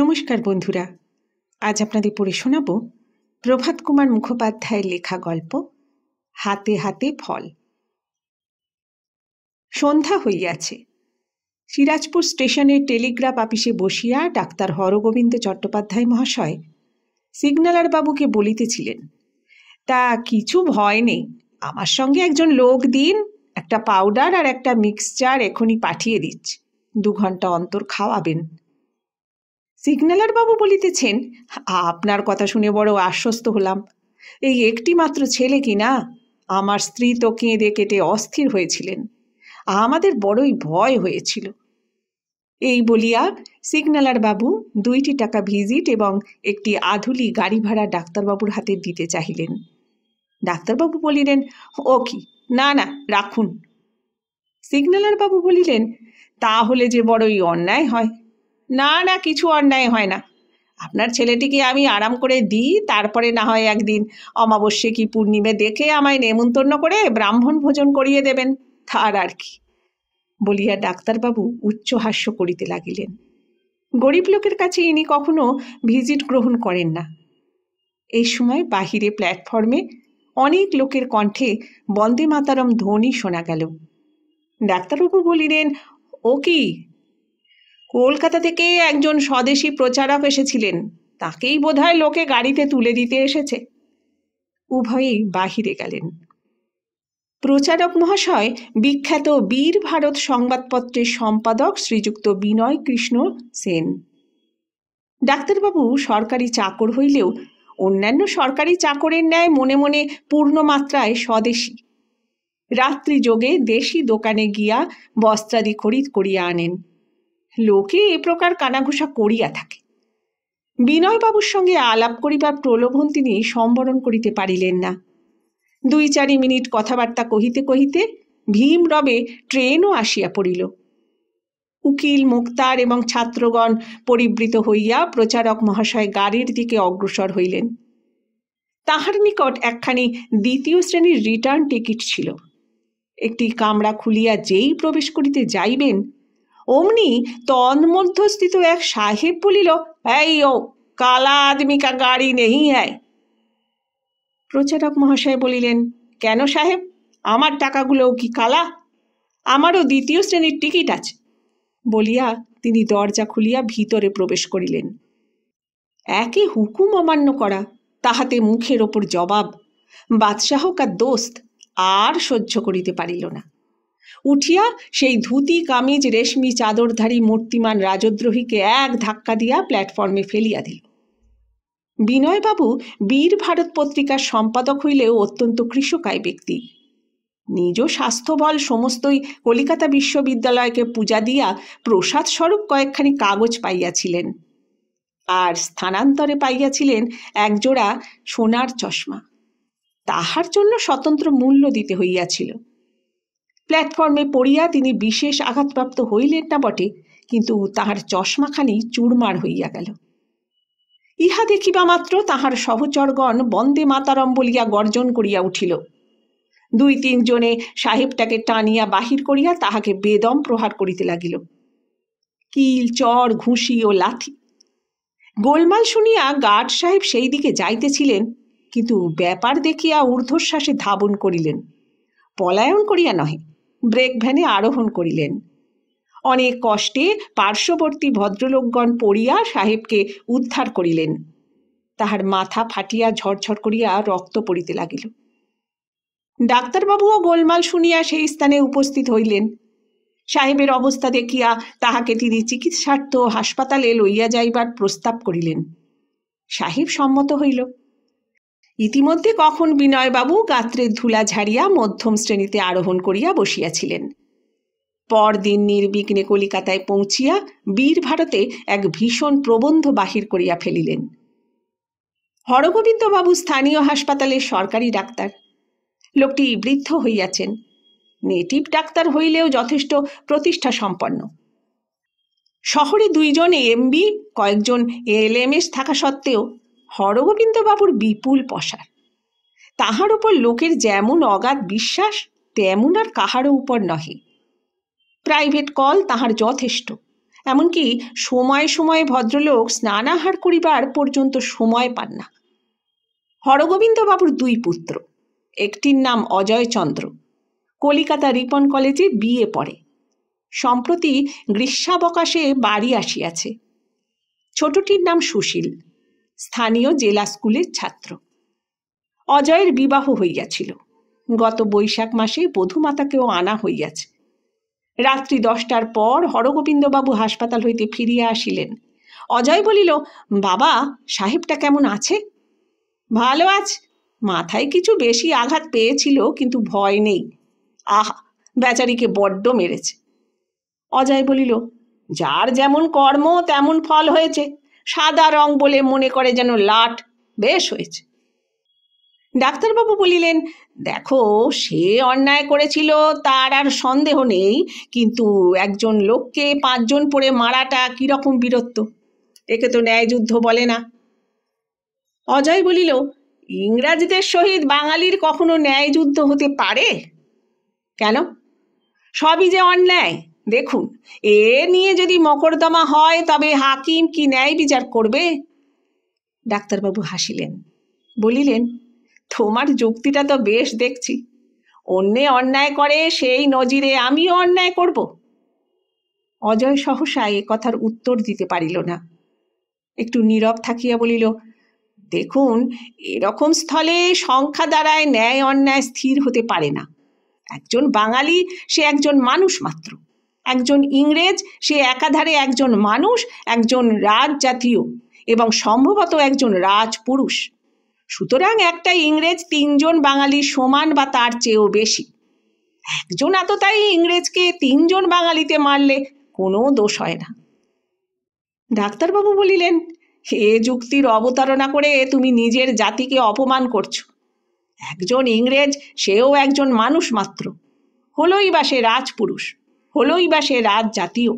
নমস্কার বন্ধুরা আজ আপনাদের পড়ে শোনাব প্রভাত কুমার মুখোপাধ্যায়ের লেখা গল্প হাতে হাতে ফল সন্ধ্যা হইয়াছে সিরাজপুর স্টেশনের টেলিগ্রাফ অফিসে বসিয়া ডাক্তার হরগোবিন্দ চট্টোপাধ্যায় মহাশয় সিগনালার বাবুকে বলিতেছিলেন তা কিছু ভয় নেই আমার সঙ্গে একজন লোক দিন একটা পাউডার আর একটা মিক্সচার এখনই পাঠিয়ে দিচ্ছি দু ঘন্টা অন্তর খাওয়াবেন সিগন্যালার বাবু বলিতেছেন আপনার কথা শুনে বড় আশ্বস্ত হলাম এই একটি মাত্র ছেলে কি না আমার স্ত্রী তো কেঁদে কেটে অস্থির হয়েছিলেন আমাদের বড়ই ভয় হয়েছিল এই বলিয়া সিগনালার বাবু দুইটি টাকা ভিজিট এবং একটি আধুলি গাড়ি ভাড়া ডাক্তারবাবুর হাতে দিতে চাহিলেন ডাক্তারবাবু বলিলেন ও কি না না রাখুন সিগনালার বাবু বলিলেন তাহলে যে বড়ই অন্যায় হয় না না কিছু অন্যায় হয় না আপনার ছেলেটিকে আমি আরাম করে দিই তারপরে না হয় একদিন অমাবস্যে কি পূর্ণিমে দেখে আমায় নেমন্তন্ন করে ব্রাহ্মণ ভোজন করিয়ে দেবেন তার আর কি বলিয়া ডাক্তারবাবু উচ্চ হাস্য করিতে লাগিলেন গরিব লোকের কাছে ইনি কখনো ভিজিট গ্রহণ করেন না এই সময় বাহিরে প্ল্যাটফর্মে অনেক লোকের কণ্ঠে বন্দে মাতারম ধ্বনি শোনা গেল ডাক্তারবাবু বলিলেন ও কি কলকাতা থেকে একজন স্বদেশী প্রচারক এসেছিলেন তাকেই বোধহয় লোকে গাড়িতে তুলে দিতে এসেছে উভয়েই বাহিরে গেলেন প্রচারক মহাশয় বিখ্যাত বীর ভারত সংবাদপত্রের সম্পাদক শ্রীযুক্ত বিনয় কৃষ্ণ সেন ডাক্তারবাবু সরকারি চাকর হইলেও অন্যান্য সরকারি চাকরের ন্যায় মনে মনে পূর্ণ মাত্রায় স্বদেশী রাত্রি যোগে দেশি দোকানে গিয়া বস্ত্রাদি খরিদ করিয়া আনেন লোকে এ প্রকার কানাঘুষা করিয়া থাকে বিনয়বাবুর সঙ্গে আলাপ করিবার প্রলোভন তিনি সম্বরণ করিতে পারিলেন না দুই চারি মিনিট কথাবার্তা কহিতে কহিতে ভীম রবে ট্রেনও আসিয়া পড়িল উকিল মুক্তার এবং ছাত্রগণ পরিবৃত হইয়া প্রচারক মহাশয় গাড়ির দিকে অগ্রসর হইলেন তাহার নিকট একখানি দ্বিতীয় শ্রেণীর রিটার্ন টিকিট ছিল একটি কামরা খুলিয়া যেই প্রবেশ করিতে যাইবেন অমনি তন্মধ্যস্থিত এক সাহেব বলিল এই ও কালা আদমি কা গাড়ি নেই হ্যায় প্রচারক মহাশয় বলিলেন কেন সাহেব আমার টাকাগুলোও কি কালা আমারও দ্বিতীয় শ্রেণীর টিকিট আছে বলিয়া তিনি দরজা খুলিয়া ভিতরে প্রবেশ করিলেন একে হুকুম অমান্য করা তাহাতে মুখের ওপর জবাব বাদশাহ কার দোস্ত আর সহ্য করিতে পারিল না উঠিয়া সেই ধুতি কামিজ রেশমি চাদরধারী মূর্তিমান রাজদ্রোহীকে এক ধাক্কা দিয়া প্ল্যাটফর্মে ফেলিয়া দিল বিনয়বাবু বীর ভারত পত্রিকার সম্পাদক হইলেও অত্যন্ত কৃষকায় ব্যক্তি নিজ স্বাস্থ্যবল সমস্তই কলিকাতা বিশ্ববিদ্যালয়কে পূজা দিয়া প্রসাদ স্বরূপ কয়েকখানি কাগজ পাইয়াছিলেন আর স্থানান্তরে পাইয়াছিলেন একজোড়া সোনার চশমা তাহার জন্য স্বতন্ত্র মূল্য দিতে হইয়াছিল প্ল্যাটফর্মে পড়িয়া তিনি বিশেষ আঘাতপ্রাপ্ত হইলেন না বটে কিন্তু তাহার চশমাখানি চুরমার হইয়া গেল ইহা দেখিবা মাত্র তাহার সহচরগণ বন্দে মাতারম বলিয়া গর্জন করিয়া উঠিল দুই তিনজনে সাহেবটাকে টানিয়া বাহির করিয়া তাহাকে বেদম প্রহার করিতে লাগিল কিল চর ঘুষি ও লাথি গোলমাল শুনিয়া গার্ড সাহেব সেই দিকে যাইতেছিলেন কিন্তু ব্যাপার দেখিয়া ঊর্ধ্বশ্বাসে ধাবন করিলেন পলায়ন করিয়া নহে ব্রেক ভ্যানে আরোহণ করিলেন অনেক কষ্টে পার্শ্ববর্তী ভদ্রলোকগণ পড়িয়া সাহেবকে উদ্ধার করিলেন তাহার মাথা ফাটিয়া ঝরঝর করিয়া রক্ত পড়িতে লাগিল ডাক্তারবাবুও গোলমাল শুনিয়া সেই স্থানে উপস্থিত হইলেন সাহেবের অবস্থা দেখিয়া তাহাকে তিনি চিকিৎসার্থ হাসপাতালে লইয়া যাইবার প্রস্তাব করিলেন সাহেব সম্মত হইল ইতিমধ্যে কখন বিনয়বাবু গাত্রের ধুলা ঝাড়িয়া মধ্যম শ্রেণীতে আরোহণ করিয়া বসিয়াছিলেন পরদিন নির্বিঘ্নে কলিকাতায় পৌঁছিয়া বীর ভারতে এক ভীষণ প্রবন্ধ বাহির করিয়া ফেলিলেন হরগোবিন্দবাবু স্থানীয় হাসপাতালের সরকারি ডাক্তার লোকটি বৃদ্ধ হইয়াছেন নেটিভ ডাক্তার হইলেও যথেষ্ট প্রতিষ্ঠা সম্পন্ন শহরে দুইজন এমবি কয়েকজন এলএমএস থাকা সত্ত্বেও হরগোবিন্দ কিন্তু বাবুর বিপুল পশার তাহার উপর লোকের যেমন অগাধ বিশ্বাস তেমন আর কাহারও উপর নহে প্রাইভেট কল তাহার যথেষ্ট এমনকি সময়ে সময়ে ভদ্রলোক স্নানাহার করিবার পর্যন্ত সময় পান না হরগোবিন্দবাবুর দুই পুত্র একটির নাম অজয়চন্দ্র কলিকাতা রিপন কলেজে বিয়ে পড়ে সম্প্রতি গ্রীষ্মাবকাশে বাড়ি আসিয়াছে ছোটটির নাম সুশীল স্থানীয় জেলা স্কুলের ছাত্র অজয়ের বিবাহ হইয়াছিল গত বৈশাখ মাসে বধুমাতাকেও আনা হইয়াছে রাত্রি দশটার পর হরগোবিন্দবাবু হাসপাতাল হইতে ফিরিয়া আসিলেন অজয় বলিল বাবা সাহেবটা কেমন আছে ভালো আজ মাথায় কিছু বেশি আঘাত পেয়েছিল কিন্তু ভয় নেই আহা বেচারিকে বড্ড মেরেছে অজয় বলিল যার যেমন কর্ম তেমন ফল হয়েছে সাদা রং বলে মনে করে যেন লাট বেশ হয়েছে ডাক্তারবাবু বলিলেন দেখো সে অন্যায় করেছিল তার আর সন্দেহ নেই কিন্তু একজন লোককে পাঁচজন পড়ে মারাটা কীরকম বীরত্ব একে তো ন্যায়যুদ্ধ বলে না অজয় বলিল ইংরাজদের সহিত বাঙালির কখনো ন্যায়যুদ্ধ হতে পারে কেন সবই যে অন্যায় দেখুন এ নিয়ে যদি মকরদমা হয় তবে হাকিম কি ন্যায় বিচার করবে ডাক্তারবাবু হাসিলেন বলিলেন তোমার যুক্তিটা তো বেশ দেখছি অন্যে অন্যায় করে সেই নজিরে আমিও অন্যায় করব অজয় সহসা এ কথার উত্তর দিতে পারিল না একটু নীরব থাকিয়া বলিল দেখুন এরকম স্থলে সংখ্যা দ্বারায় ন্যায় অন্যায় স্থির হতে পারে না একজন বাঙালি সে একজন মানুষ মাত্র একজন ইংরেজ সে একাধারে একজন মানুষ একজন রাজ জাতীয় এবং সম্ভবত একজন রাজপুরুষ সুতরাং একটা ইংরেজ তিনজন বাঙালি সমান বা তার চেয়েও বেশি একজন তাই ইংরেজকে তিনজন বাঙালিতে মারলে কোনো দোষ হয় না ডাক্তারবাবু বলিলেন এ যুক্তির অবতারণা করে তুমি নিজের জাতিকে অপমান করছো একজন ইংরেজ সেও একজন মানুষ মাত্র হলোই বা সে রাজপুরুষ হলোই বা সে রাজ জাতীয়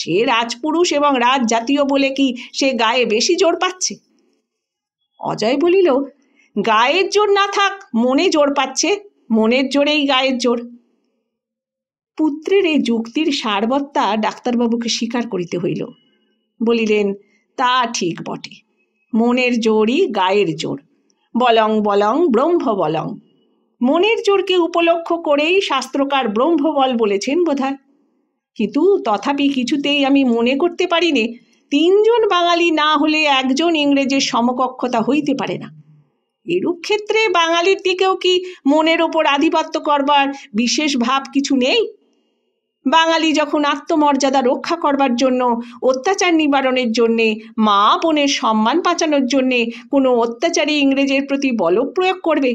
সে রাজপুরুষ এবং রাজ জাতীয় বলে কি সে গায়ে বেশি জোর পাচ্ছে অজয় বলিল গায়ের জোর না থাক মনে জোর পাচ্ছে মনের জোরেই গায়ের জোর পুত্রের এই যুক্তির সারবত্তা ডাক্তারবাবুকে স্বীকার করিতে হইল বলিলেন তা ঠিক বটে মনের জোরই গায়ের জোর বলং বলং ব্রহ্ম বলং মনের জোরকে উপলক্ষ করেই শাস্ত্রকার ব্রহ্মবল বলেছেন বোধহয় কিন্তু তথাপি কিছুতেই আমি মনে করতে পারিনি তিনজন বাঙালি না হলে একজন ইংরেজের সমকক্ষতা হইতে পারে না এরূপ ক্ষেত্রে বাঙালির দিকেও কি মনের ওপর আধিপত্য করবার বিশেষ ভাব কিছু নেই বাঙালি যখন আত্মমর্যাদা রক্ষা করবার জন্য অত্যাচার নিবারণের জন্যে মা বোনের সম্মান বাঁচানোর জন্যে কোনো অত্যাচারী ইংরেজের প্রতি বলপ্রয়োগ করবে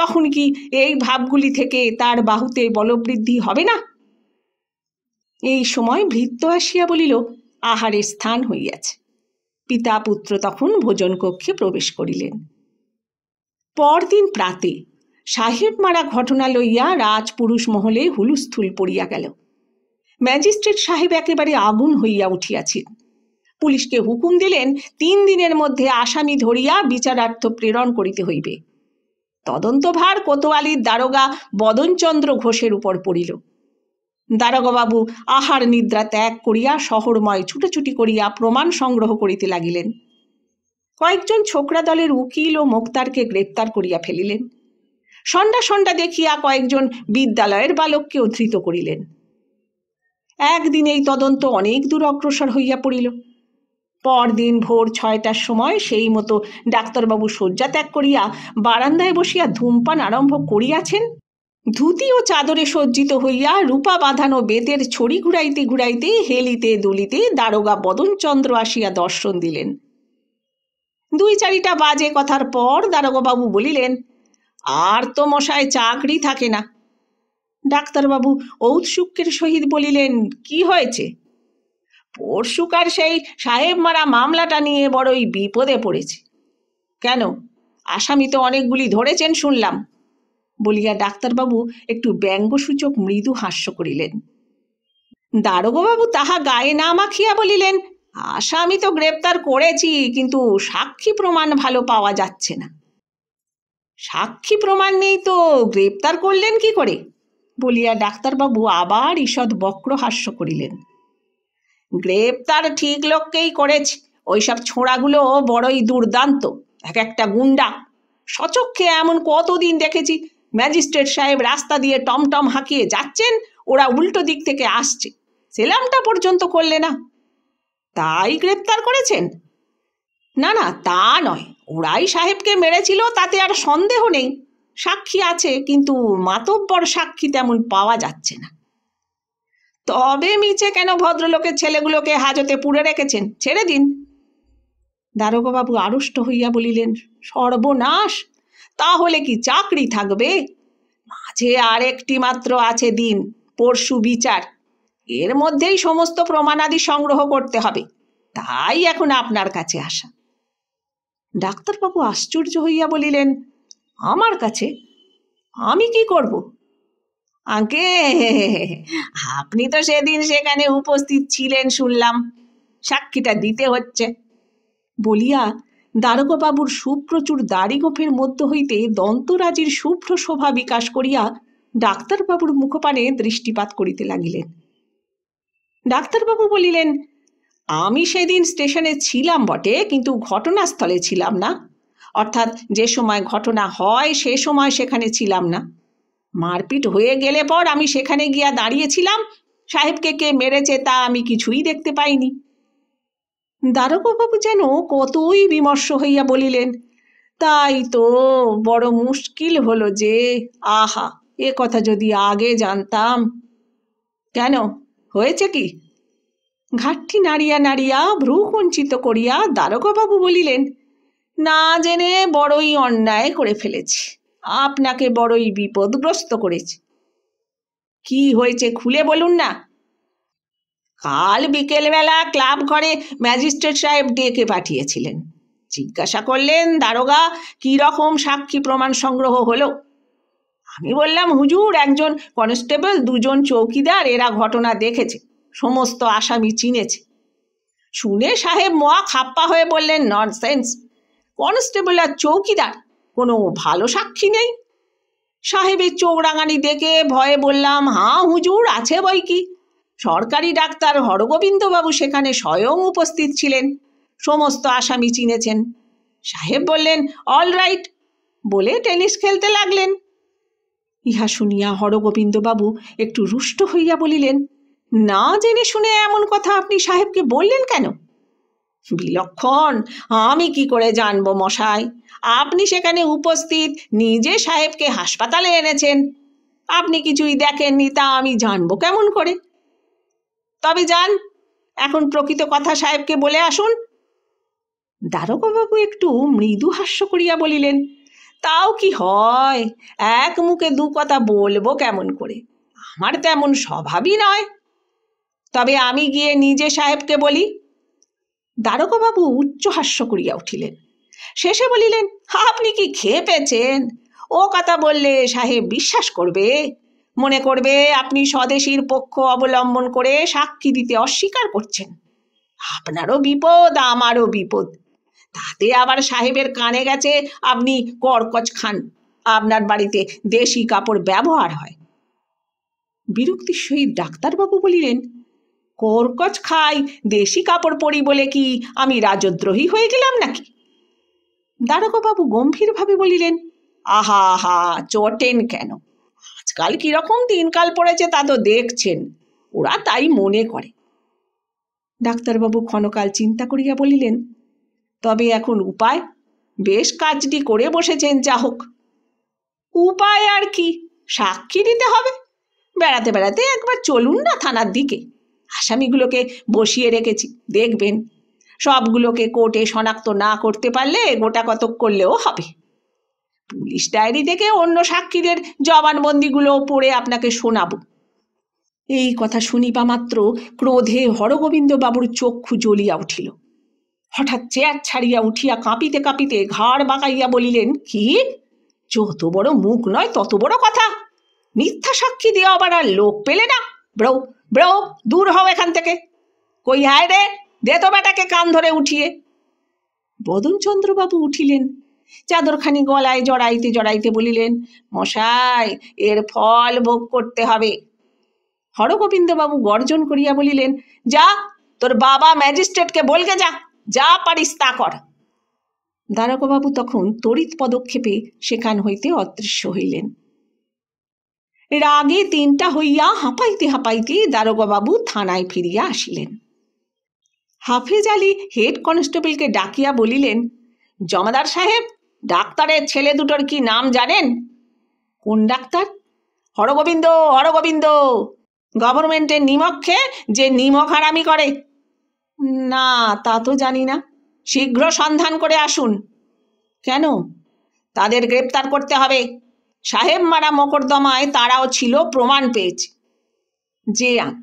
তখন কি এই ভাবগুলি থেকে তার বাহুতে বলবৃদ্ধি হবে না এই সময় ভৃত্য আসিয়া বলিল আহারের স্থান হইয়াছে পিতা পুত্র তখন ভোজন কক্ষে প্রবেশ করিলেন পরদিন প্রাতে সাহেব মারা ঘটনা লইয়া রাজপুরুষ মহলে হুলুস্থুল পড়িয়া গেল ম্যাজিস্ট্রেট সাহেব একেবারে আগুন হইয়া উঠিয়াছিল পুলিশকে হুকুম দিলেন তিন দিনের মধ্যে আসামি ধরিয়া বিচারার্থ প্রেরণ করিতে হইবে তদন্তভার কোতোয়ালির দারোগা বদনচন্দ্র ঘোষের উপর পড়িল দারোগাবাবু আহার নিদ্রা ত্যাগ করিয়া শহরময় ছুটোছুটি করিয়া প্রমাণ সংগ্রহ করিতে লাগিলেন কয়েকজন ছোকরা দলের উকিল ও মোক্তারকে গ্রেপ্তার করিয়া ফেলিলেন সন্ডা সন্ডা দেখিয়া কয়েকজন বিদ্যালয়ের বালককে উদ্ধৃত করিলেন একদিনেই তদন্ত অনেক দূর অগ্রসর হইয়া পড়িল পরদিন ভোর ছয়টার সময় সেই মতো ডাক্তারবাবু শয্যা ত্যাগ করিয়া বারান্দায় বসিয়া ধূমপান আরম্ভ করিয়াছেন ধুতি ও চাদরে সজ্জিত হইয়া রূপা বাঁধানো বেতের ছড়ি ঘুরাইতে ঘুরাইতে হেলিতে দুলিতে দারোগা বদনচন্দ্র আসিয়া দর্শন দিলেন দুই চারিটা বাজে কথার পর দারোগাবাবু বলিলেন আর তো মশায় চাকরি থাকে না ডাক্তারবাবু ঔৎসুক্যের সহিত বলিলেন কি হয়েছে পরশুকার সেই সাহেব মারা মামলাটা নিয়ে বড়ই বিপদে পড়েছে কেন আসামি তো অনেকগুলি ধরেছেন শুনলাম বলিয়া ডাক্তারবাবু একটু ব্যঙ্গসূচক মৃদু হাস্য করিলেন দারোগবাবু তাহা গায়ে না মাখিয়া বলিলেন আসামি তো গ্রেপ্তার করেছি কিন্তু সাক্ষী প্রমাণ ভালো পাওয়া যাচ্ছে না সাক্ষী প্রমাণ নেই তো গ্রেপ্তার করলেন কি করে বলিয়া ডাক্তারবাবু আবার ঈষৎ বক্র হাস্য করিলেন গ্রেপ্তার ঠিক লোককেই করেছে ওইসব ছোঁড়াগুলো বড়ই দুর্দান্ত এক একটা গুন্ডা সচক্ষে এমন কতদিন দেখেছি ম্যাজিস্ট্রেট সাহেব রাস্তা দিয়ে টমটম হাঁকিয়ে যাচ্ছেন ওরা উল্টো দিক থেকে আসছে সেলামটা পর্যন্ত করলে না তাই গ্রেপ্তার করেছেন না না তা নয় ওরাই সাহেবকে মেরেছিল তাতে আর সন্দেহ নেই সাক্ষী আছে কিন্তু মাতব্বর সাক্ষী তেমন পাওয়া যাচ্ছে না তবে মিছে কেন ভদ্রলোকের ছেলেগুলোকে হাজতে পুড়ে রেখেছেন ছেড়ে দিন দারোগাবু আড়ষ্ট হইয়া বলিলেন সর্বনাশ তাহলে কি চাকরি থাকবে মাঝে আর একটি মাত্র আছে দিন পরশু বিচার এর মধ্যেই সমস্ত প্রমাণাদি সংগ্রহ করতে হবে তাই এখন আপনার কাছে আসা ডাক্তারবাবু আশ্চর্য হইয়া বলিলেন আমার কাছে আমি কি করব আঁকে আপনি তো সেদিন সেখানে উপস্থিত ছিলেন শুনলাম সাক্ষীটা দিতে হচ্ছে বলিয়া দারোগাবুর সুপ্রচুর দাড়িগোফের মধ্য হইতে দন্তরাজির শুভ্র শোভা বিকাশ করিয়া ডাক্তারবাবুর মুখপানে দৃষ্টিপাত করিতে লাগিলেন ডাক্তারবাবু বলিলেন আমি সেদিন স্টেশনে ছিলাম বটে কিন্তু ঘটনাস্থলে ছিলাম না অর্থাৎ যে সময় ঘটনা হয় সে সময় সেখানে ছিলাম না মারপিট হয়ে গেলে পর আমি সেখানে গিয়া দাঁড়িয়েছিলাম সাহেবকে কে মেরেছে তা আমি কিছুই দেখতে পাইনি দারোগাবু যেন কতই বিমর্ষ হইয়া বলিলেন তাই তো বড় মুশকিল হলো যে আহা এ কথা যদি আগে জানতাম কেন হয়েছে কি ঘাটটি নাড়িয়া নাড়িয়া ভ্রু কুঞ্চিত করিয়া দারোগাবু বলিলেন না জেনে বড়ই অন্যায় করে ফেলেছি আপনাকে বড়ই বিপদগ্রস্ত করেছে কি হয়েছে খুলে বলুন না কাল বিকেলবেলা ক্লাব ঘরে ম্যাজিস্ট্রেট সাহেব ডেকে পাঠিয়েছিলেন জিজ্ঞাসা করলেন দারোগা কি রকম সাক্ষী প্রমাণ সংগ্রহ হলো আমি বললাম হুজুর একজন কনস্টেবল দুজন চৌকিদার এরা ঘটনা দেখেছে সমস্ত আসামি চিনেছে শুনে সাহেব মোয়া খাপ্পা হয়ে বললেন ননসেন্স কনস্টেবল আর চৌকিদার কোনো ভালো সাক্ষী নেই সাহেবের চৌরাঙানি দেখে ভয়ে বললাম হাঁ হুজুর আছে বই কি সরকারি ডাক্তার হরগোবিন্দবাবু সেখানে স্বয়ং উপস্থিত ছিলেন সমস্ত আসামি চিনেছেন সাহেব বললেন অল রাইট বলে টেনিস খেলতে লাগলেন ইহা শুনিয়া হরগোবিন্দবাবু একটু রুষ্ট হইয়া বলিলেন না জেনে শুনে এমন কথা আপনি সাহেবকে বললেন কেন বিলক্ষণ আমি কি করে জানবো মশাই আপনি সেখানে উপস্থিত নিজে সাহেবকে হাসপাতালে এনেছেন আপনি কিছুই দেখেননি তা আমি জানবো কেমন করে তবে যান এখন প্রকৃত কথা সাহেবকে বলে আসুন দারোগাবাবু একটু মৃদু হাস্য করিয়া বলিলেন তাও কি হয় এক মুখে দু কথা বলবো কেমন করে আমার তেমন স্বভাবই নয় তবে আমি গিয়ে নিজে সাহেবকে বলি উচ্চ উচ্চহাস্য করিয়া উঠিলেন শেষে বলিলেন আপনি কি খেয়ে পেয়েছেন ও কথা বললে সাহেব বিশ্বাস করবে মনে করবে আপনি স্বদেশীর পক্ষ অবলম্বন করে সাক্ষী দিতে অস্বীকার করছেন আপনারও বিপদ আমারও বিপদ তাতে আবার সাহেবের কানে গেছে আপনি করকচ খান আপনার বাড়িতে দেশি কাপড় ব্যবহার হয় বিরক্তির সহিত ডাক্তারবাবু বলিলেন কোরকচ খাই দেশি কাপড় পরি বলে কি আমি রাজদ্রোহী হয়ে গেলাম নাকি দারোগাবাবু গম্ভীরভাবে বলিলেন আহা আহা চটেন কেন আজকাল কিরকম দিনকাল পড়েছে তা তো দেখছেন ওরা তাই মনে করে ডাক্তারবাবু ক্ষণকাল চিন্তা করিয়া বলিলেন তবে এখন উপায় বেশ কাজটি করে বসেছেন যা হোক উপায় আর কি সাক্ষী দিতে হবে বেড়াতে বেড়াতে একবার চলুন না থানার দিকে আসামিগুলোকে বসিয়ে রেখেছি দেখবেন সবগুলোকে কোর্টে শনাক্ত না করতে পারলে গোটা কতক করলেও হবে পুলিশ ডায়েরি থেকে অন্য সাক্ষীদের জবানবন্দিগুলো পড়ে আপনাকে শোনাবো এই কথা শুনিবা মাত্র ক্রোধে হরগোবিন্দ বাবুর চক্ষু জ্বলিয়া উঠিল হঠাৎ চেয়ার ছাড়িয়া উঠিয়া কাঁপিতে কাঁপিতে ঘাড় বাঁকাইয়া বলিলেন কি যত বড় মুখ নয় তত বড় কথা মিথ্যা সাক্ষী দেওয়া আবার আর লোক পেলে না ব্রৌ ব্রো দূর হও এখান থেকে কই হায় রে দে তো বেটাকে কান ধরে উঠিয়ে বদনচন্দ্রবাবু উঠিলেন চাদরখানি গলায় জড়াইতে জড়াইতে বলিলেন মশাই এর ফল ভোগ করতে হবে হরগোবিন্দবাবু গর্জন করিয়া বলিলেন যা তোর বাবা ম্যাজিস্ট্রেটকে বলকে যা যা পারিস তা কর দারোগাবাবু তখন তড়িৎ পদক্ষেপে সেখান হইতে অদৃশ্য হইলেন রাগে তিনটা হইয়া হাঁপাইতে হাঁপাইতে দারোগাবাবু থানায় ফিরিয়া আসিলেন হাফেজ আলী হেড কনস্টেবলকে ডাকিয়া বলিলেন জমাদার সাহেব ডাক্তারের ছেলে দুটোর কি নাম জানেন কোন ডাক্তার হরগোবিন্দ হরগোবিন্দ গভর্নমেন্টের নিমক যে নিমক হারামি করে না তা তো জানি না শীঘ্র সন্ধান করে আসুন কেন তাদের গ্রেপ্তার করতে হবে সাহেব মারা মকদ্দমায় তারাও ছিল প্রমাণ পেয়েছে যে আঁক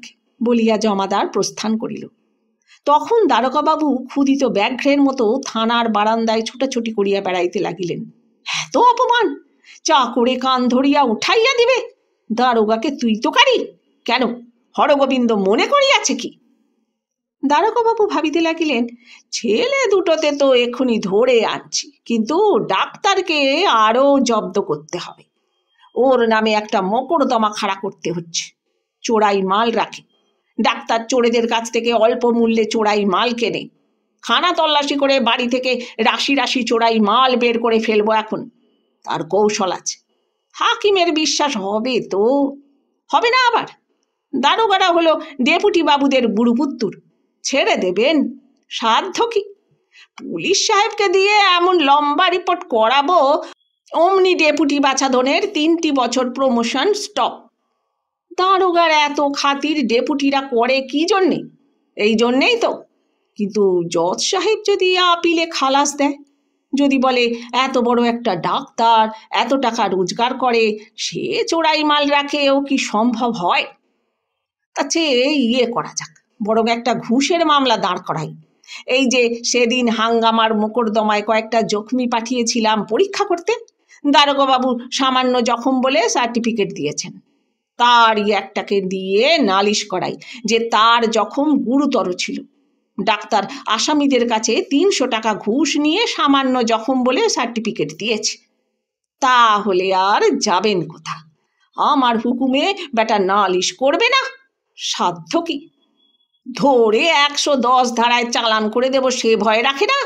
বলিয়া জমাদার প্রস্থান করিল তখন দ্বারকাবাবু ক্ষুদিত ব্যাঘ্রের মতো থানার বারান্দায় ছুটাছুটি করিয়া বেড়াইতে লাগিলেন এত অপমান চাকরে কান ধরিয়া উঠাইয়া দিবে দারোগাকে তুই তো কারি কেন হরগোবিন্দ মনে করিয়াছে কি দ্বারকাবাবু ভাবিতে লাগিলেন ছেলে দুটোতে তো এক্ষুনি ধরে আনছি কিন্তু ডাক্তারকে আরও জব্দ করতে হবে ওর নামে একটা মকরদমা খাড়া করতে হচ্ছে চোরাই মাল রাখে ডাক্তার চোরেদের কাছ থেকে অল্প মূল্যে চোরাই মাল কেনে খানা তল্লাশি করে বাড়ি থেকে রাশি রাশি চোরাই মাল বের করে ফেলবো এখন তার কৌশল আছে হাকিমের বিশ্বাস হবে তো হবে না আবার দারোগারা হলো ডেপুটি বাবুদের বুড়ুপুত্তুর ছেড়ে দেবেন সাধ্য কি পুলিশ সাহেবকে দিয়ে এমন লম্বা রিপোর্ট করাবো অমনি ডেপুটি বাছাধনের তিনটি বছর প্রমোশন স্টপ দারোগার এত খাতির ডেপুটিরা করে কি জন্যে এই জন্যেই তো কিন্তু জজ সাহেব যদি আপিলে খালাস দেয় যদি বলে এত বড় একটা ডাক্তার এত টাকা রোজগার করে সে চোরাই মাল রাখেও কি সম্ভব হয় তা চেয়ে ইয়ে করা যাক বরং একটা ঘুষের মামলা দাঁড় করাই এই যে সেদিন হাঙ্গামার মোকরদমায় কয়েকটা জখমি পাঠিয়েছিলাম পরীক্ষা করতে বাবু সামান্য জখম বলে সার্টিফিকেট দিয়েছেন তারই একটাকে দিয়ে নালিশ করাই যে তার জখম গুরুতর ছিল ডাক্তার আসামিদের কাছে তিনশো টাকা ঘুষ নিয়ে সামান্য জখম বলে সার্টিফিকেট দিয়েছে তাহলে আর যাবেন কোথা আমার হুকুমে বেটা নালিশ করবে না সাধ্য কি ধরে একশো দশ ধারায় চালান করে দেব সে ভয় রাখে না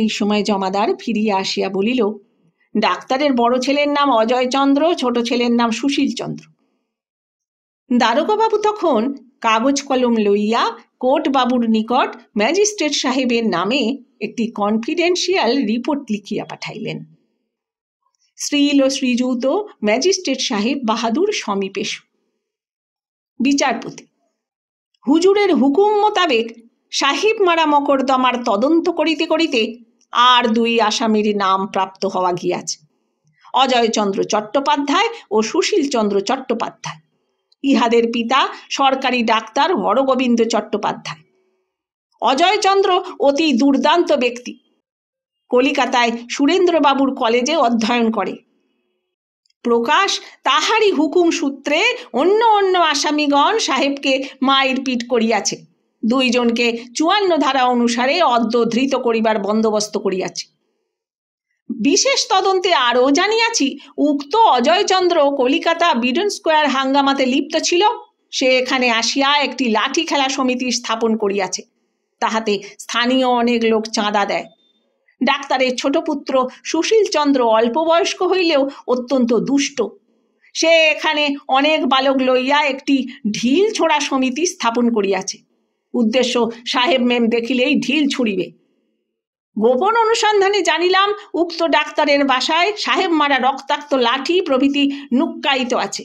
এই সময় জমাদার ফিরিয়া আসিয়া বলিল ডাক্তারের বড় ছেলের নাম অজয়চন্দ্র ছোট ছেলের নাম সুশীলচন্দ্র দারোগাবাবু তখন কাগজ কলম লইয়া বাবুর নিকট ম্যাজিস্ট্রেট সাহেবের নামে একটি কনফিডেন্সিয়াল রিপোর্ট লিখিয়া পাঠাইলেন শ্রীল ও শ্রীযুত ম্যাজিস্ট্রেট সাহেব বাহাদুর সমীপেশ বিচারপতি হুজুরের হুকুম মোতাবেক সাহিব মারা মকরদমার তদন্ত করিতে করিতে আর দুই আসামির নাম প্রাপ্ত হওয়া গিয়াছে অজয়চন্দ্র চট্টোপাধ্যায় ও সুশীলচন্দ্র চট্টোপাধ্যায় ইহাদের পিতা সরকারি ডাক্তার হরগোবিন্দ চট্টোপাধ্যায় অজয়চন্দ্র অতি দুর্দান্ত ব্যক্তি কলিকাতায় সুরেন্দ্রবাবুর কলেজে অধ্যয়ন করে প্রকাশ তাহারই হুকুম সূত্রে অন্য অন্য আসামিগণ সাহেবকে মায়ের পিট করিয়াছে দুইজনকে চুয়ান্ন ধারা অনুসারে অদ্যধৃত করিবার বন্দোবস্ত করিয়াছি বিশেষ তদন্তে আরও জানিয়াছি উক্ত অজয়চন্দ্র কলিকাতা বিডন স্কোয়ার হাঙ্গামাতে লিপ্ত ছিল সে এখানে আসিয়া একটি লাঠি খেলা সমিতি স্থাপন করিয়াছে তাহাতে স্থানীয় অনেক লোক চাঁদা দেয় ডাক্তারের ছোট পুত্র সুশীলচন্দ্র অল্প বয়স্ক হইলেও অত্যন্ত দুষ্ট সে এখানে অনেক বালক লইয়া একটি ঢিল ছোড়া সমিতি স্থাপন করিয়াছে উদ্দেশ্য সাহেব মেম দেখিলেই ঢিল ছুঁড়িবে গোপন অনুসন্ধানে জানিলাম উক্ত ডাক্তারের বাসায় সাহেব মারা রক্তাক্ত লাঠি প্রভৃতি নুক্কায়িত আছে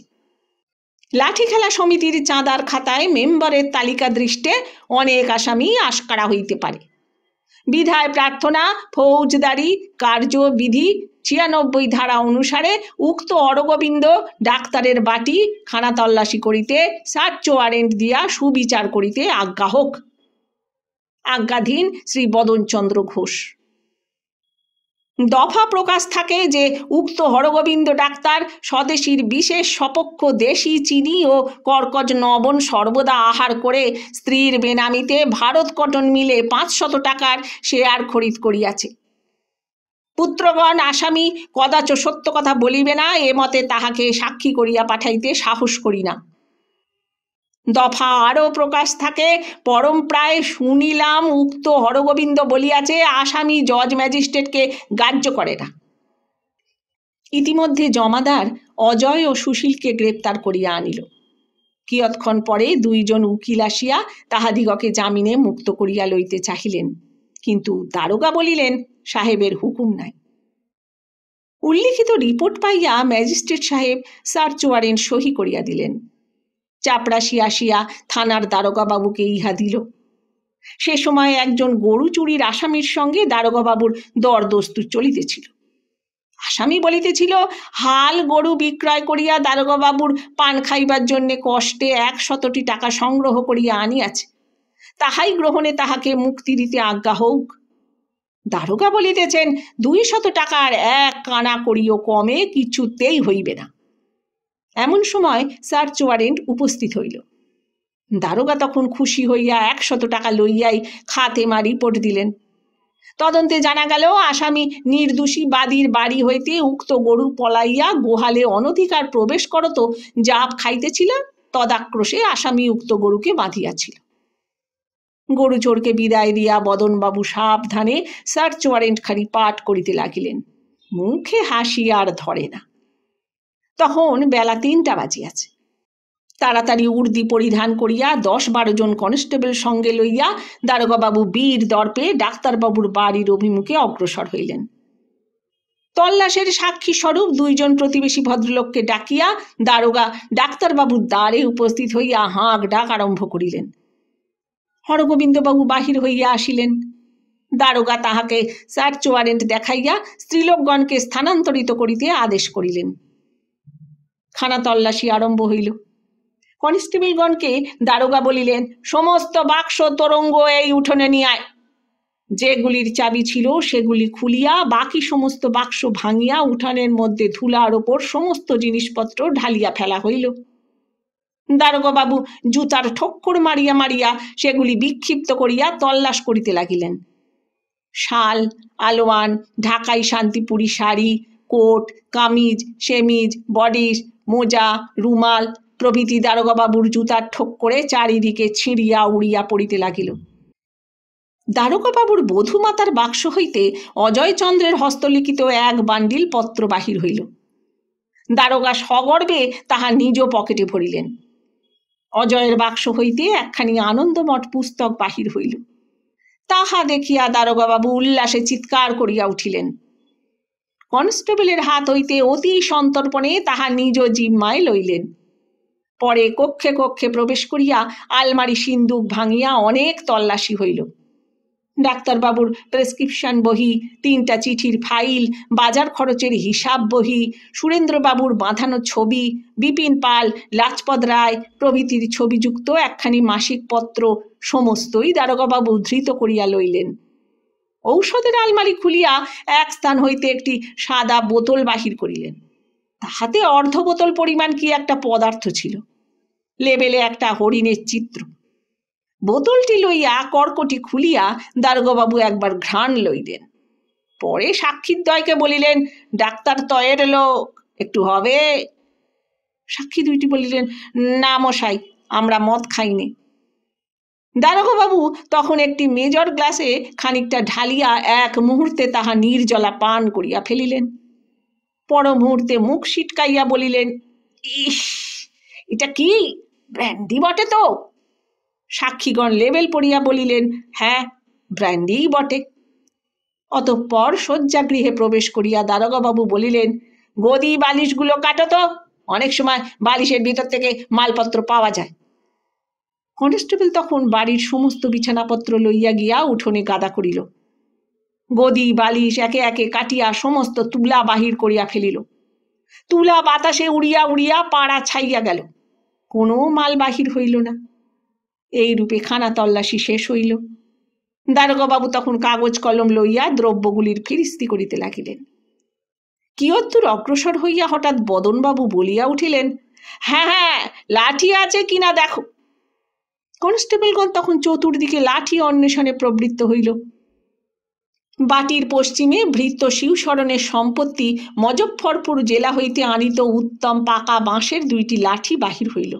লাঠি খেলা সমিতির চাঁদার খাতায় মেম্বারের তালিকা দৃষ্টে অনেক আসামি আশকারা হইতে পারে বিধায় প্রার্থনা ফৌজদারি কার্যবিধি ছিয়ানব্বই ধারা অনুসারে উক্ত অরগোবিন্দ ডাক্তারের বাটি খানা তল্লাশি করিতে সার্চ ওয়ারেন্ট দিয়া সুবিচার করিতে আজ্ঞা হোক আজ্ঞাধীন শ্রী বদনচন্দ্র ঘোষ দফা প্রকাশ থাকে যে উক্ত হরগোবিন্দ ডাক্তার স্বদেশীর বিশেষ সপক্ষ দেশি চিনি ও কর্কজ নবন সর্বদা আহার করে স্ত্রীর বেনামিতে ভারত কটন মিলে পাঁচশত টাকার শেয়ার খরিদ করিয়াছে পুত্রগণ আসামি কদাচ সত্য কথা বলিবে না এ মতে তাহাকে সাক্ষী করিয়া পাঠাইতে সাহস করি না দফা আরও প্রকাশ থাকে পরম প্রায় শুনিলাম উক্ত হরগোবিন্দ বলিয়াছে আসামি জজ ম্যাজিস্ট্রেটকে গ্রাহ্য করে না ইতিমধ্যে জমাদার অজয় ও সুশীলকে গ্রেপ্তার করিয়া আনিল কিয়ৎক্ষণ পরে দুইজন উকিল আসিয়া তাহাদিগকে জামিনে মুক্ত করিয়া লইতে চাহিলেন কিন্তু দারোগা বলিলেন সাহেবের হুকুম নাই উল্লিখিত রিপোর্ট পাইয়া ম্যাজিস্ট্রেট সাহেব সার্চ ওয়ারেন্ট সহি করিয়া দিলেন চাপরাশি আসিয়া থানার দারোগাবাবুকে ইহা দিল সে সময় একজন গরু চুরির আসামির সঙ্গে দারোগাবাবুর দরদস্তু চলিতেছিল আসামি বলিতেছিল হাল গরু বিক্রয় করিয়া দারোগাবাবুর পান খাইবার জন্যে কষ্টে একশতটি টাকা সংগ্রহ করিয়া আনিয়াছে তাহাই গ্রহণে তাহাকে মুক্তি দিতে আজ্ঞা হোক দারোগা বলিতেছেন দুই শত টাকার এক কানা করিও কমে কিছুতেই হইবে না এমন সময় সার্চ ওয়ারেন্ট উপস্থিত হইল দারোগা তখন খুশি হইয়া একশত টাকা লইয়াই খাতেমা রিপোর্ট দিলেন তদন্তে জানা গেল আসামি নির্দোষী বাদীর বাড়ি হইতে উক্ত গরু পলাইয়া গোহালে অনধিকার প্রবেশ করত জাপ খাইতেছিল তদাক্রোশে আসামি উক্ত গরুকে বাঁধিয়াছিল গরু চোরকে বিদায় দিয়া বদনবাবু সাবধানে সার্চ ওয়ারেন্ট খালি পাঠ করিতে লাগিলেন মুখে হাসি আর ধরে না তখন বেলা তিনটা বাজিয়াছে তাড়াতাড়ি উর্দি পরিধান করিয়া দশ বারো জন কনস্টেবল সঙ্গে লইয়া দারোগাবাবু বীর দর্পে ডাক্তারবাবুর বাড়ির অভিমুখে অগ্রসর হইলেন তল্লাশের সাক্ষী স্বরূপ দুইজন প্রতিবেশী ভদ্রলোককে ডাকিয়া দারোগা ডাক্তারবাবুর দ্বারে উপস্থিত হইয়া হাঁক ডাক আরম্ভ করিলেন হরগোবিন্দবাবু বাহির হইয়া আসিলেন দারোগা তাহাকে সার্চ ওয়ারেন্ট দেখাইয়া স্ত্রীলোকগণকে স্থানান্তরিত করিতে আদেশ করিলেন খানা তল্লাশি আরম্ভ হইল কনস্টেবলগণকে দারোগা বলিলেন সমস্ত বাক্স তরঙ্গ এই উঠোনে নিয়ে যেগুলির চাবি ছিল সেগুলি খুলিয়া বাকি সমস্ত বাক্স ভাঙিয়া উঠানের মধ্যে ধুলার ওপর সমস্ত জিনিসপত্র ঢালিয়া ফেলা হইল দারোগাবাবু জুতার ঠক্কর মারিয়া মারিয়া সেগুলি বিক্ষিপ্ত করিয়া তল্লাশ করিতে লাগিলেন শাল আলোয়ান ঢাকাই শান্তিপুরি শাড়ি কোট কামিজ সেমিজ বডিস মোজা রুমাল প্রভৃতি দারোগাবাবুর জুতার ঠোক করে চারিদিকে ছিঁড়িয়া উড়িয়া পড়িতে লাগিল দারোগাবাবুর বধুমাতার বাক্স হইতে অজয়চন্দ্রের হস্তলিখিত এক বান্ডিল পত্র বাহির হইল দারোগা সগর্বে তাহা নিজ পকেটে ভরিলেন অজয়ের বাক্স হইতে একখানি আনন্দমঠ পুস্তক বাহির হইল তাহা দেখিয়া দারোগাবাবু উল্লাসে চিৎকার করিয়া উঠিলেন কনস্টেবলের হাত হইতে অতি সন্তর্পণে তাহা নিজ জিম্মায় লইলেন পরে কক্ষে কক্ষে প্রবেশ করিয়া আলমারি সিন্দুক ভাঙিয়া অনেক তল্লাশি হইল ডাক্তারবাবুর প্রেসক্রিপশন বহি তিনটা চিঠির ফাইল বাজার খরচের হিসাব বহি সুরেন্দ্রবাবুর বাঁধানো ছবি বিপিন পাল লাজপত রায় প্রভৃতির ছবিযুক্ত একখানি মাসিক পত্র সমস্তই দারোগাবাবু ধৃত করিয়া লইলেন ঔষধের আলমারি খুলিয়া এক স্থান হইতে একটি সাদা বোতল বাহির করিলেন তাহাতে অর্ধ বোতল পরিমাণ কি একটা পদার্থ ছিল লেবেলে একটা হরিণের চিত্র বোতলটি লইয়া কর্কটি খুলিয়া দারোগাবাবু একবার ঘ্রাণ লইলেন পরে সাক্ষীদ্বয়কে বলিলেন ডাক্তার তয়ের লোক একটু হবে সাক্ষী দুইটি বলিলেন না মশাই আমরা মদ খাইনি বাবু তখন একটি মেজর গ্লাসে খানিকটা ঢালিয়া এক মুহূর্তে তাহা নির্জলা পান করিয়া ফেলিলেন পর মুহূর্তে মুখ সিটকাইয়া বলিলেন ইস এটা কি ব্র্যান্ডি বটে তো সাক্ষীগণ লেবেল পড়িয়া বলিলেন হ্যাঁ ব্র্যান্ডিই বটে অতঃপর শয্যাগৃহে প্রবেশ করিয়া দারোগাবাবু বলিলেন গদি বালিশগুলো কাটো তো অনেক সময় বালিশের ভিতর থেকে মালপত্র পাওয়া যায় কনস্টেবল তখন বাড়ির সমস্ত বিছানাপত্র লইয়া গিয়া উঠোনে গাদা করিল গদি বালিশ একে একে কাটিয়া সমস্ত তুলা বাহির করিয়া ফেলিল তুলা বাতাসে উড়িয়া উড়িয়া পাড়া ছাইয়া গেল কোনো মাল বাহির হইল না এই রূপে খানা তল্লাশি শেষ হইল দারোগাবু তখন কাগজ কলম লইয়া দ্রব্যগুলির ফিরিস্তি করিতে লাগিলেন কিয়ত্তর অগ্রসর হইয়া হঠাৎ বদনবাবু বলিয়া উঠিলেন হ্যাঁ হ্যাঁ লাঠি আছে কিনা দেখো কনস্টেবলগণ তখন চতুর্দিকে লাঠি অন্বেষণে প্রবৃত্ত হইল বাটির পশ্চিমে ভৃত্য শিউশরণের সম্পত্তি মজফ্ফরপুর জেলা হইতে আনিত উত্তম পাকা বাঁশের দুইটি লাঠি বাহির হইল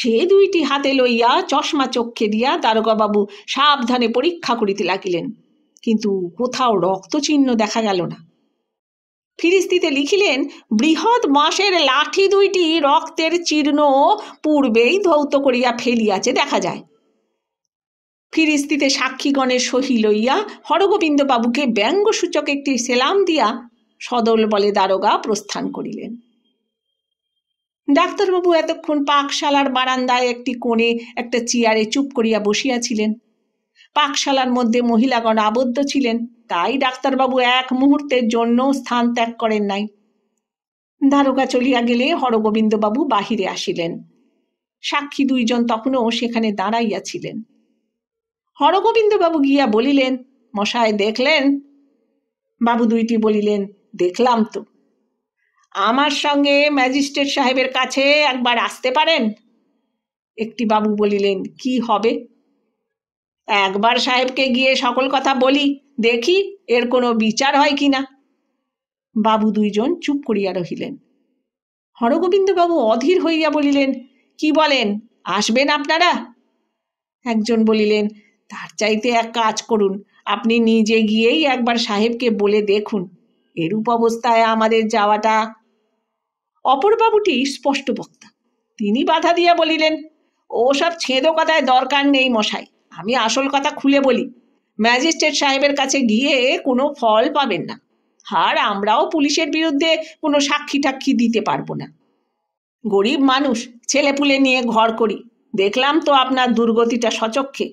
সে দুইটি হাতে লইয়া চশমা চক্ষে দিয়া দারোগাবাবু সাবধানে পরীক্ষা করিতে লাগিলেন কিন্তু কোথাও রক্তচিহ্ন দেখা গেল না ফিরিস্তিতে লিখিলেন বৃহৎ বাঁশের লাঠি দুইটি রক্তের চীর্ণ পূর্বেই ধৌত করিয়া ফেলিয়াছে দেখা যায় ফিরিস্তিতে সাক্ষীগণের সহি লইয়া হরগোবিন্দবাবুকে ব্যঙ্গসূচক একটি সেলাম দিয়া সদল বলে দারোগা প্রস্থান করিলেন ডাক্তারবাবু এতক্ষণ পাকশালার বারান্দায় একটি কোণে একটা চেয়ারে চুপ করিয়া বসিয়াছিলেন পাকশালার মধ্যে মহিলাগণ আবদ্ধ ছিলেন তাই ডাক্তারবাবু এক মুহূর্তের জন্য স্থান ত্যাগ করেন নাই দারোগা চলিয়া গেলে হরগোবিন্দবাবু বাহিরে আসিলেন সাক্ষী দুইজন তখনও সেখানে দাঁড়াইয়াছিলেন হরগোবিন্দবাবু গিয়া বলিলেন মশায় দেখলেন বাবু দুইটি বলিলেন দেখলাম তো আমার সঙ্গে ম্যাজিস্ট্রেট সাহেবের কাছে একবার আসতে পারেন একটি বাবু বলিলেন কি হবে একবার সাহেবকে গিয়ে সকল কথা বলি দেখি এর কোনো বিচার হয় কি না বাবু দুইজন চুপ করিয়া রহিলেন হরগোবিন্দবাবু অধীর হইয়া বলিলেন কি বলেন আসবেন আপনারা একজন বলিলেন তার চাইতে এক কাজ করুন আপনি নিজে গিয়েই একবার সাহেবকে বলে দেখুন এরূপ অবস্থায় আমাদের যাওয়াটা অপরবাবুটি স্পষ্ট বক্তা তিনি বাধা দিয়া বলিলেন ওসব ছেঁদো কথায় দরকার নেই মশাই আমি আসল কথা খুলে বলি ম্যাজিস্ট্রেট সাহেবের কাছে গিয়ে কোনো ফল পাবেন না আর আমরাও পুলিশের বিরুদ্ধে কোনো সাক্ষী টাক্ষী দিতে পারবো না গরিব মানুষ ছেলেপুলে নিয়ে ঘর করি দেখলাম তো আপনার দুর্গতিটা সচক্ষে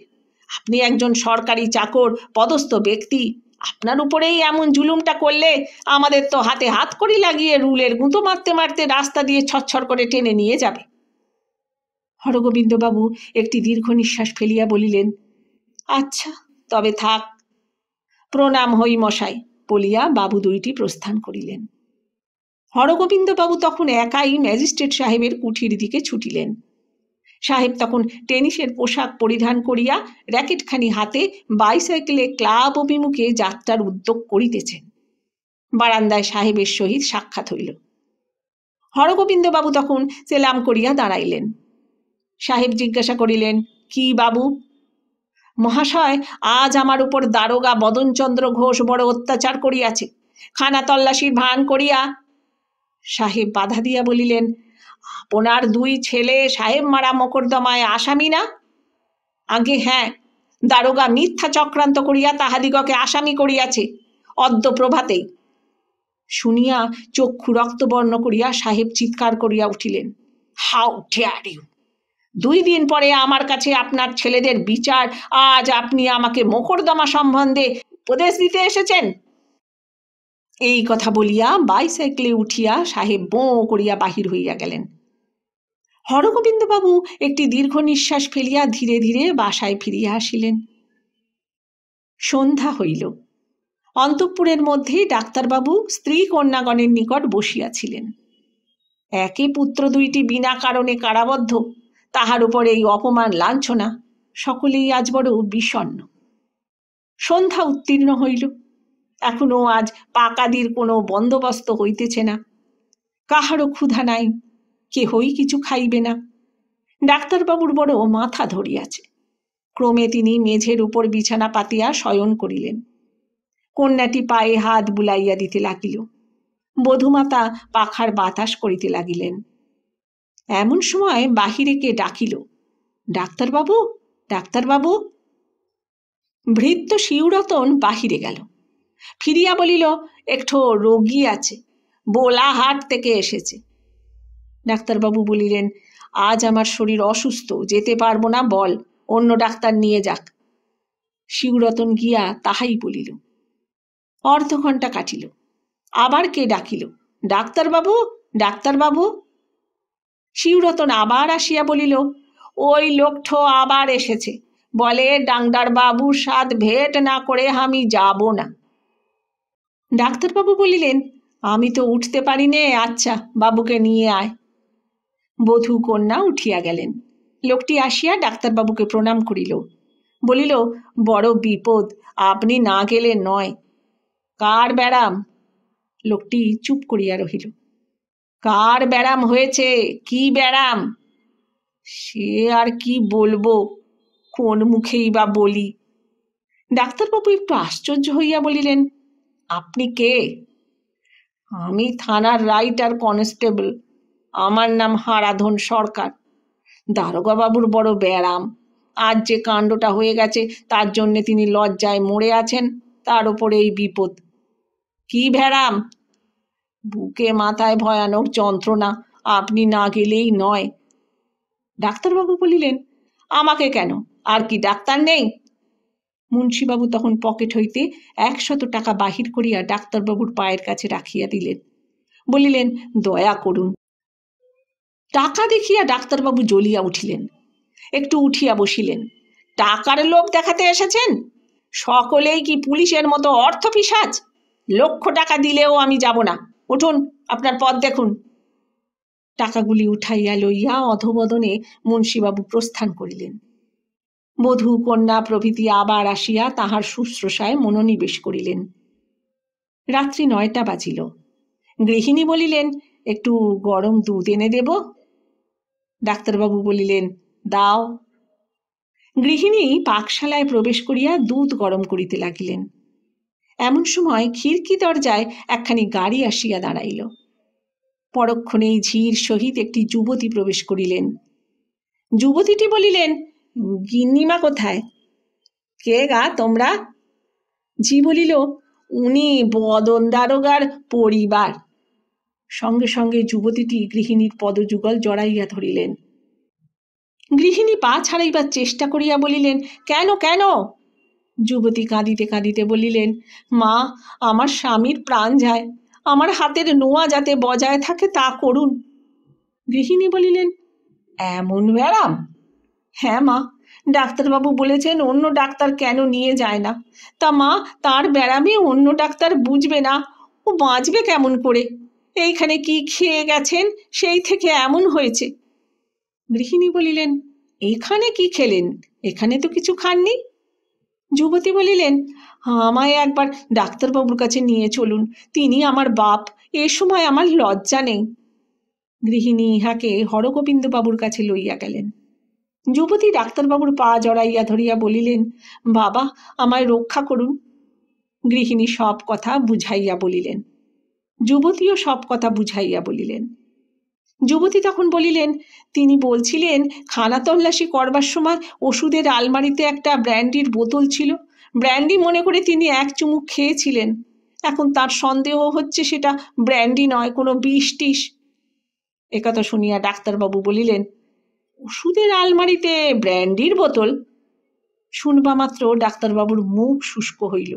আপনি একজন সরকারি চাকর পদস্থ ব্যক্তি আপনার উপরেই এমন জুলুমটা করলে আমাদের তো হাতে হাত করি লাগিয়ে রুলের গুঁতো মারতে মারতে রাস্তা দিয়ে ছচ্ছর করে টেনে নিয়ে যাবে হরগোবিন্দবাবু একটি দীর্ঘ নিঃশ্বাস ফেলিয়া বলিলেন আচ্ছা তবে থাক প্রণাম হই মশাই বলিয়া বাবু দুইটি প্রস্থান করিলেন হরগোবিন্দবাবু তখন একাই ম্যাজিস্ট্রেট সাহেবের কুঠির দিকে ছুটিলেন সাহেব তখন টেনিসের পোশাক পরিধান করিয়া র্যাকেটখানি হাতে বাইসাইকেলে ক্লাব অভিমুখে যাত্রার উদ্যোগ করিতেছেন বারান্দায় সাহেবের সহিত সাক্ষাৎ হইল হরগোবিন্দবাবু তখন সেলাম করিয়া দাঁড়াইলেন সাহেব জিজ্ঞাসা করিলেন কি বাবু মহাশয় আজ আমার উপর দারোগা বদনচন্দ্র ঘোষ বড় অত্যাচার করিয়াছে খানা তল্লাশির ভান করিয়া সাহেব বাধা দিয়া বলিলেন আপনার দুই ছেলে সাহেব মারা মকরদমায় আসামি না আগে হ্যাঁ দারোগা মিথ্যা চক্রান্ত করিয়া তাহাদিগকে আসামি করিয়াছে অদ্য প্রভাতেই শুনিয়া চক্ষু রক্তবর্ণ করিয়া সাহেব চিৎকার করিয়া উঠিলেন হাউ ডেয়ার ইউ দুই দিন পরে আমার কাছে আপনার ছেলেদের বিচার আজ আপনি আমাকে মোকরদমা সম্বন্ধে উপদেশ দিতে এসেছেন এই কথা বলিয়া বাইসাইকেলে উঠিয়া সাহেব বোঁ করিয়া বাহির হইয়া গেলেন হরগোবিন্দবাবু একটি দীর্ঘ নিঃশ্বাস ফেলিয়া ধীরে ধীরে বাসায় ফিরিয়া আসিলেন সন্ধ্যা হইল অন্তঃপুরের মধ্যে ডাক্তারবাবু স্ত্রী কন্যাগণের নিকট বসিয়াছিলেন একে পুত্র দুইটি বিনা কারণে কারাবদ্ধ তাহার উপর এই অপমান লাঞ্ছনা সকলেই আজ বড় বিষণ্ন সন্ধ্যা উত্তীর্ণ হইল এখনো আজ পাকাদির কোনো বন্দোবস্ত হইতেছে না কাহারও ক্ষুধা নাই কেহই কিছু খাইবে না ডাক্তারবাবুর বড় মাথা ধরিয়াছে ক্রমে তিনি মেঝের উপর বিছানা পাতিয়া শয়ন করিলেন কন্যাটি পায়ে হাত বুলাইয়া দিতে লাগিল বধুমাতা পাখার বাতাস করিতে লাগিলেন এমন সময় বাহিরে কে ডাকিল ডাক্তারবাবু ডাক্তারবাবু ভৃত্য শিউরতন বাহিরে গেল ফিরিয়া বলিল একটু রোগী আছে বোলাহাট থেকে এসেছে ডাক্তারবাবু বলিলেন আজ আমার শরীর অসুস্থ যেতে পারবো না বল অন্য ডাক্তার নিয়ে যাক শিউরতন গিয়া তাহাই বলিল অর্ধ ঘন্টা কাটিল আবার কে ডাকিল ডাক্তারবাবু ডাক্তারবাবু শিউরতন আবার আসিয়া বলিল ওই লোকঠ আবার এসেছে বলে ডাংডার বাবুর স্বাদ ভেট না করে আমি যাব না ডাক্তারবাবু বলিলেন আমি তো উঠতে পারি নে আচ্ছা বাবুকে নিয়ে আয় বধূ কন্যা উঠিয়া গেলেন লোকটি আসিয়া ডাক্তারবাবুকে প্রণাম করিল বলিল বড় বিপদ আপনি না গেলে নয় কার ব্যারাম লোকটি চুপ করিয়া রহিল কার ব্যারাম হয়েছে কি ব্যারাম সে আর কি বলবো কোন মুখেই বা বলি ডাক্তারবাবু একটু আশ্চর্য হইয়া বলিলেন আপনি কে আমি থানার রাইটার কনস্টেবল আমার নাম হারাধন সরকার দারোগাবাবুর বড় ব্যারাম আজ যে কাণ্ডটা হয়ে গেছে তার জন্যে তিনি লজ্জায় মরে আছেন তার ওপরে এই বিপদ কি ভ্যারাম বুকে মাথায় ভয়ানক যন্ত্রণা আপনি না গেলেই নয় ডাক্তারবাবু বলিলেন আমাকে কেন আর কি ডাক্তার নেই মুন্সীবাবু তখন পকেট হইতে একশত টাকা বাহির করিয়া ডাক্তারবাবুর পায়ের কাছে রাখিয়া দিলেন বলিলেন দয়া করুন টাকা দেখিয়া ডাক্তারবাবু জ্বলিয়া উঠিলেন একটু উঠিয়া বসিলেন টাকার লোক দেখাতে এসেছেন সকলেই কি পুলিশের মতো অর্থ পিসাজ লক্ষ টাকা দিলেও আমি যাব না উঠুন আপনার পথ দেখুন টাকাগুলি উঠাইয়া লইয়া অধবদনে মুন্সীবাবু প্রস্থান করিলেন বধূ কন্যা প্রভৃতি আবার আসিয়া তাহার শুশ্রূষায় মনোনিবেশ করিলেন রাত্রি নয়টা বাজিল গৃহিণী বলিলেন একটু গরম দুধ এনে দেব ডাক্তারবাবু বলিলেন দাও গৃহিণী পাকশালায় প্রবেশ করিয়া দুধ গরম করিতে লাগিলেন এমন সময় খিড়কি দরজায় একখানি গাড়ি আসিয়া দাঁড়াইল পরক্ষণেই ঝির সহিত একটি যুবতী প্রবেশ করিলেন যুবতীটি বলিলেন গিন্নিমা কোথায় কে গা তোমরা জি বলিল উনি বদন দারোগার পরিবার সঙ্গে সঙ্গে যুবতীটি গৃহিণীর পদযুগল জড়াইয়া ধরিলেন গৃহিণী পা ছাড়াইবার চেষ্টা করিয়া বলিলেন কেন কেন যুবতী কাঁদিতে কাঁদিতে বলিলেন মা আমার স্বামীর প্রাণ যায় আমার হাতের নোয়া যাতে বজায় থাকে তা করুন গৃহিণী বলিলেন এমন ব্যারাম হ্যাঁ মা ডাক্তারবাবু বলেছেন অন্য ডাক্তার কেন নিয়ে যায় না তা মা তার ব্যারামে অন্য ডাক্তার বুঝবে না ও বাঁচবে কেমন করে এইখানে কি খেয়ে গেছেন সেই থেকে এমন হয়েছে গৃহিণী বলিলেন এখানে কি খেলেন এখানে তো কিছু খাননি যুবতী বলিলেন আমায় একবার ডাক্তারবাবুর কাছে নিয়ে চলুন তিনি আমার বাপ এ সময় আমার লজ্জা নেই গৃহিণী ইহাকে হরগোবিন্দবাবুর কাছে লইয়া গেলেন যুবতী ডাক্তারবাবুর পা জড়াইয়া ধরিয়া বলিলেন বাবা আমায় রক্ষা করুন গৃহিণী সব কথা বুঝাইয়া বলিলেন যুবতীও সব কথা বুঝাইয়া বলিলেন যুবতী তখন বলিলেন তিনি বলছিলেন খানা তল্লাশি করবার সময় ওষুধের আলমারিতে একটা ব্র্যান্ডির বোতল ছিল ব্র্যান্ডি মনে করে তিনি এক চুমুক খেয়েছিলেন এখন তার সন্দেহ হচ্ছে সেটা ব্র্যান্ডি নয় কোনো বিষ টিস একথা শুনিয়া ডাক্তারবাবু বলিলেন ওষুধের আলমারিতে ব্র্যান্ডির বোতল শুনবা মাত্র ডাক্তারবাবুর মুখ শুষ্ক হইল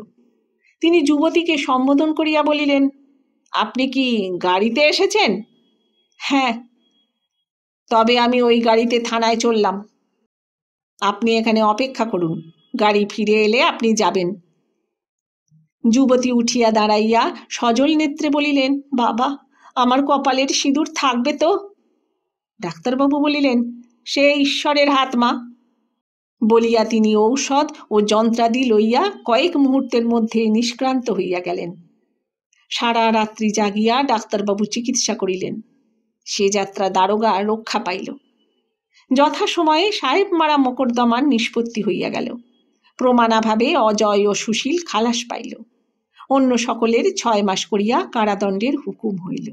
তিনি যুবতীকে সম্বোধন করিয়া বলিলেন আপনি কি গাড়িতে এসেছেন হ্যাঁ তবে আমি ওই গাড়িতে থানায় চললাম আপনি এখানে অপেক্ষা করুন গাড়ি ফিরে এলে আপনি যাবেন যুবতী উঠিয়া দাঁড়াইয়া সজল নেত্রে বলিলেন বাবা আমার কপালের সিঁদুর থাকবে তো ডাক্তারবাবু বলিলেন সে ঈশ্বরের হাত মা বলিয়া তিনি ঔষধ ও যন্ত্রাদি লইয়া কয়েক মুহূর্তের মধ্যে নিষ্ক্রান্ত হইয়া গেলেন সারা রাত্রি জাগিয়া ডাক্তারবাবু চিকিৎসা করিলেন সে যাত্রা দারোগা রক্ষা পাইল যথাসময়ে সাহেব মারা মকদ্দমার নিষ্পত্তি হইয়া গেল প্রমাণাভাবে অজয় ও সুশীল খালাস পাইল অন্য সকলের ছয় মাস করিয়া কারাদণ্ডের হুকুম হইল